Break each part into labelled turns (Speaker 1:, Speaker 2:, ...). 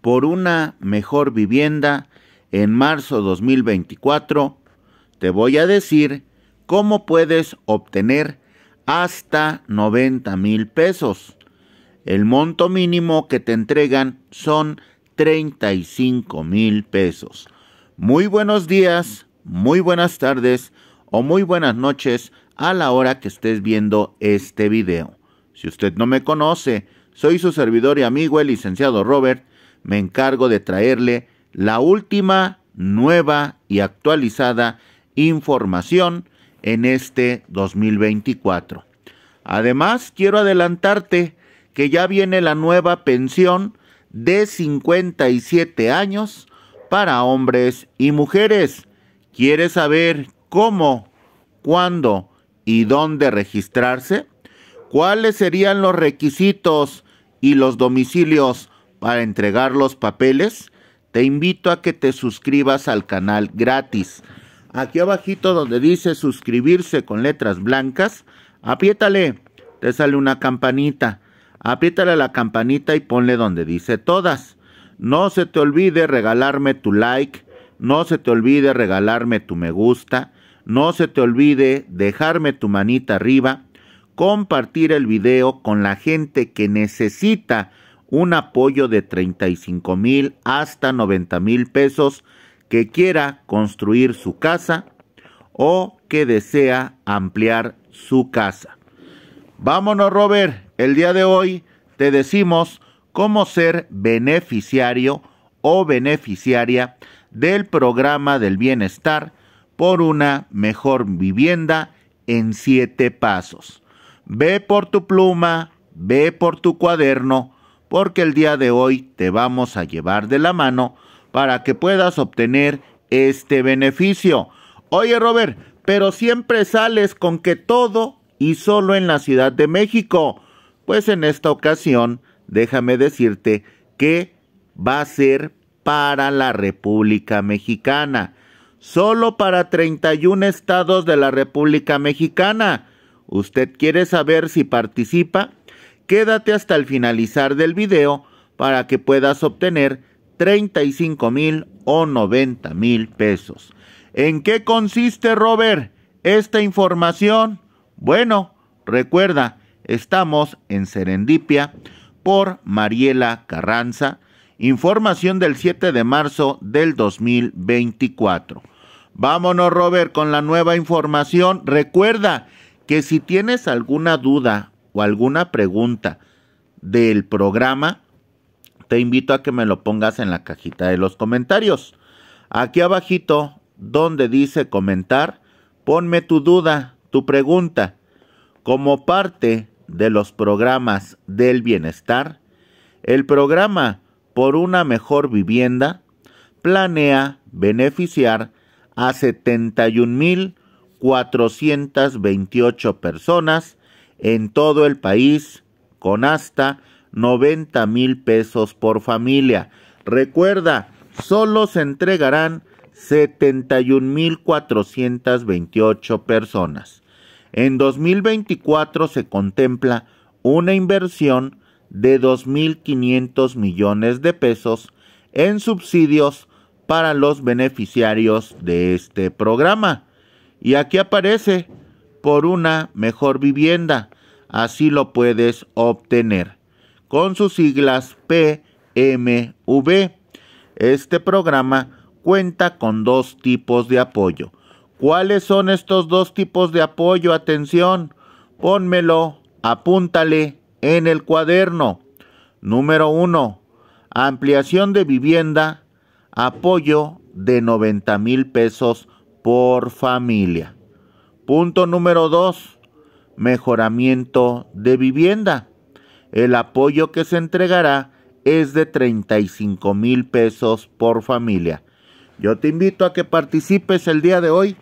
Speaker 1: por una mejor vivienda en marzo 2024, te voy a decir cómo puedes obtener hasta 90 mil pesos. El monto mínimo que te entregan son 35 mil pesos. Muy buenos días, muy buenas tardes o muy buenas noches a la hora que estés viendo este video. Si usted no me conoce, soy su servidor y amigo el licenciado Robert me encargo de traerle la última, nueva y actualizada información en este 2024. Además, quiero adelantarte que ya viene la nueva pensión de 57 años para hombres y mujeres. ¿Quieres saber cómo, cuándo y dónde registrarse? ¿Cuáles serían los requisitos y los domicilios para entregar los papeles, te invito a que te suscribas al canal gratis. Aquí abajito donde dice suscribirse con letras blancas, apriétale, te sale una campanita. Apriétale la campanita y ponle donde dice todas. No se te olvide regalarme tu like, no se te olvide regalarme tu me gusta, no se te olvide dejarme tu manita arriba, compartir el video con la gente que necesita un apoyo de 35 mil hasta 90 mil pesos que quiera construir su casa o que desea ampliar su casa. Vámonos Robert, el día de hoy te decimos cómo ser beneficiario o beneficiaria del programa del bienestar por una mejor vivienda en siete pasos. Ve por tu pluma, ve por tu cuaderno, porque el día de hoy te vamos a llevar de la mano para que puedas obtener este beneficio. Oye Robert, pero siempre sales con que todo y solo en la Ciudad de México. Pues en esta ocasión, déjame decirte que va a ser para la República Mexicana. Solo para 31 estados de la República Mexicana. ¿Usted quiere saber si participa? Quédate hasta el finalizar del video para que puedas obtener 35 mil o 90 mil pesos. ¿En qué consiste, Robert, esta información? Bueno, recuerda, estamos en Serendipia por Mariela Carranza, información del 7 de marzo del 2024. Vámonos, Robert, con la nueva información. Recuerda que si tienes alguna duda alguna pregunta del programa, te invito a que me lo pongas en la cajita de los comentarios. Aquí abajito, donde dice comentar, ponme tu duda, tu pregunta. Como parte de los programas del bienestar, el programa por una mejor vivienda planea beneficiar a 71.428 personas en todo el país con hasta 90 mil pesos por familia. Recuerda, solo se entregarán 71.428 personas. En 2024 se contempla una inversión de 2.500 millones de pesos en subsidios para los beneficiarios de este programa. Y aquí aparece por una mejor vivienda. Así lo puedes obtener. Con sus siglas PMV. Este programa cuenta con dos tipos de apoyo. ¿Cuáles son estos dos tipos de apoyo? Atención, pónmelo, apúntale en el cuaderno. Número 1. Ampliación de vivienda, apoyo de 90 mil pesos por familia. Punto número 2. mejoramiento de vivienda. El apoyo que se entregará es de 35 mil pesos por familia. Yo te invito a que participes el día de hoy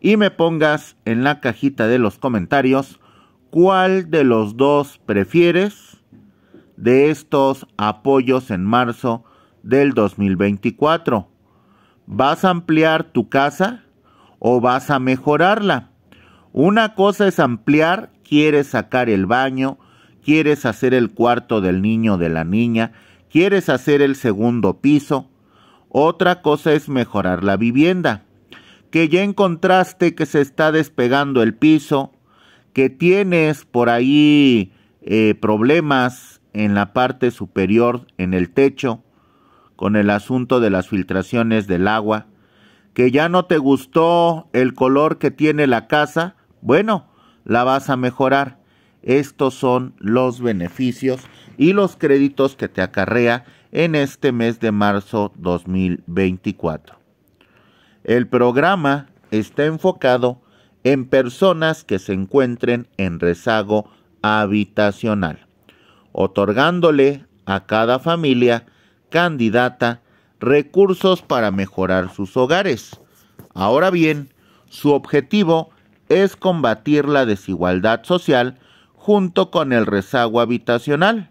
Speaker 1: y me pongas en la cajita de los comentarios cuál de los dos prefieres de estos apoyos en marzo del 2024. ¿Vas a ampliar tu casa o vas a mejorarla? Una cosa es ampliar, quieres sacar el baño, quieres hacer el cuarto del niño o de la niña, quieres hacer el segundo piso. Otra cosa es mejorar la vivienda, que ya encontraste que se está despegando el piso, que tienes por ahí eh, problemas en la parte superior, en el techo, con el asunto de las filtraciones del agua, que ya no te gustó el color que tiene la casa, bueno, la vas a mejorar. Estos son los beneficios y los créditos que te acarrea en este mes de marzo 2024. El programa está enfocado en personas que se encuentren en rezago habitacional, otorgándole a cada familia candidata recursos para mejorar sus hogares. Ahora bien, su objetivo es combatir la desigualdad social junto con el rezago habitacional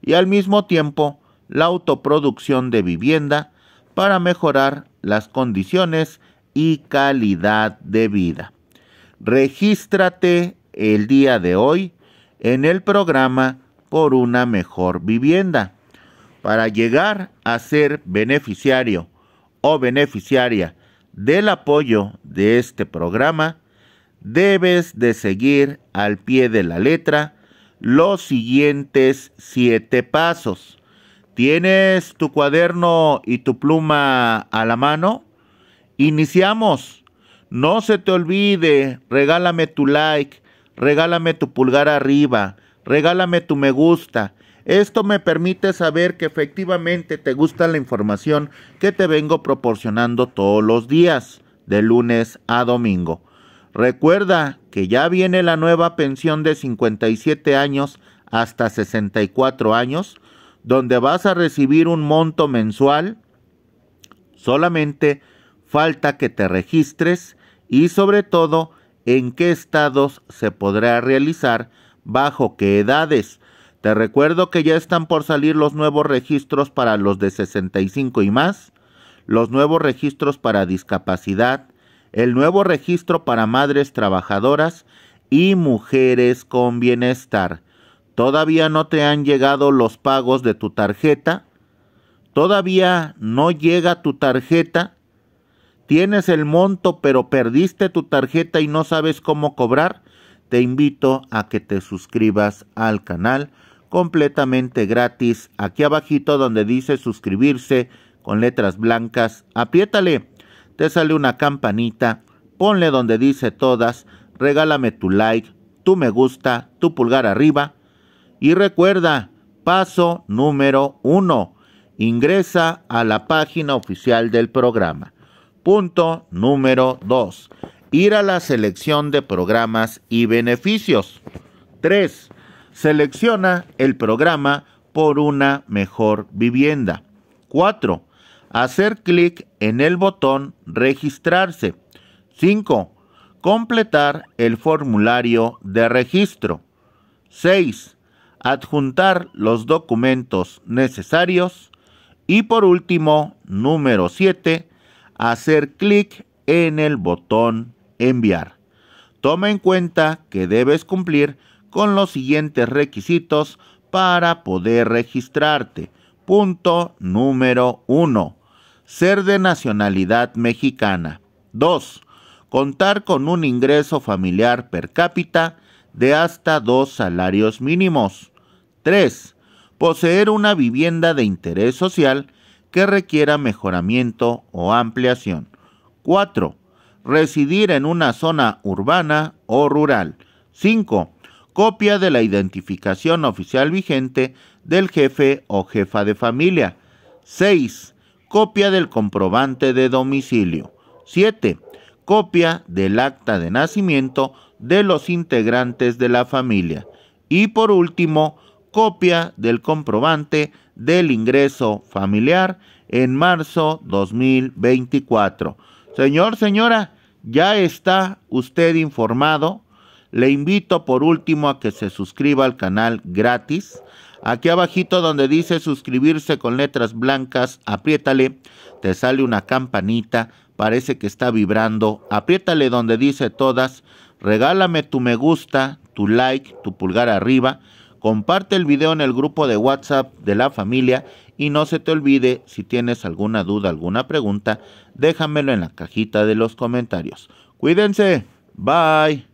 Speaker 1: y al mismo tiempo la autoproducción de vivienda para mejorar las condiciones y calidad de vida. Regístrate el día de hoy en el programa por una mejor vivienda. Para llegar a ser beneficiario o beneficiaria del apoyo de este programa, debes de seguir al pie de la letra los siguientes siete pasos. ¿Tienes tu cuaderno y tu pluma a la mano? Iniciamos. No se te olvide, regálame tu like, regálame tu pulgar arriba, regálame tu me gusta. Esto me permite saber que efectivamente te gusta la información que te vengo proporcionando todos los días, de lunes a domingo. Recuerda que ya viene la nueva pensión de 57 años hasta 64 años, donde vas a recibir un monto mensual. Solamente falta que te registres y sobre todo en qué estados se podrá realizar, bajo qué edades. Te recuerdo que ya están por salir los nuevos registros para los de 65 y más, los nuevos registros para discapacidad, el nuevo registro para madres trabajadoras y mujeres con bienestar. ¿Todavía no te han llegado los pagos de tu tarjeta? ¿Todavía no llega tu tarjeta? ¿Tienes el monto pero perdiste tu tarjeta y no sabes cómo cobrar? Te invito a que te suscribas al canal completamente gratis aquí abajito donde dice suscribirse con letras blancas. Apriétale te sale una campanita, ponle donde dice todas, regálame tu like, tu me gusta, tu pulgar arriba. Y recuerda, paso número uno, ingresa a la página oficial del programa. Punto número dos, ir a la selección de programas y beneficios. Tres, selecciona el programa por una mejor vivienda. Cuatro, hacer clic en el botón Registrarse. 5. Completar el formulario de registro. 6. Adjuntar los documentos necesarios. Y por último, número 7, hacer clic en el botón Enviar. Toma en cuenta que debes cumplir con los siguientes requisitos para poder registrarte. Punto número 1 ser de nacionalidad mexicana. 2. Contar con un ingreso familiar per cápita de hasta dos salarios mínimos. 3. Poseer una vivienda de interés social que requiera mejoramiento o ampliación. 4. Residir en una zona urbana o rural. 5. Copia de la identificación oficial vigente del jefe o jefa de familia. 6 copia del comprobante de domicilio. 7. Copia del acta de nacimiento de los integrantes de la familia. Y por último, copia del comprobante del ingreso familiar en marzo 2024. Señor, señora, ya está usted informado. Le invito por último a que se suscriba al canal gratis Aquí abajito donde dice suscribirse con letras blancas, apriétale, te sale una campanita, parece que está vibrando, apriétale donde dice todas, regálame tu me gusta, tu like, tu pulgar arriba, comparte el video en el grupo de WhatsApp de la familia y no se te olvide, si tienes alguna duda, alguna pregunta, déjamelo en la cajita de los comentarios. Cuídense, bye.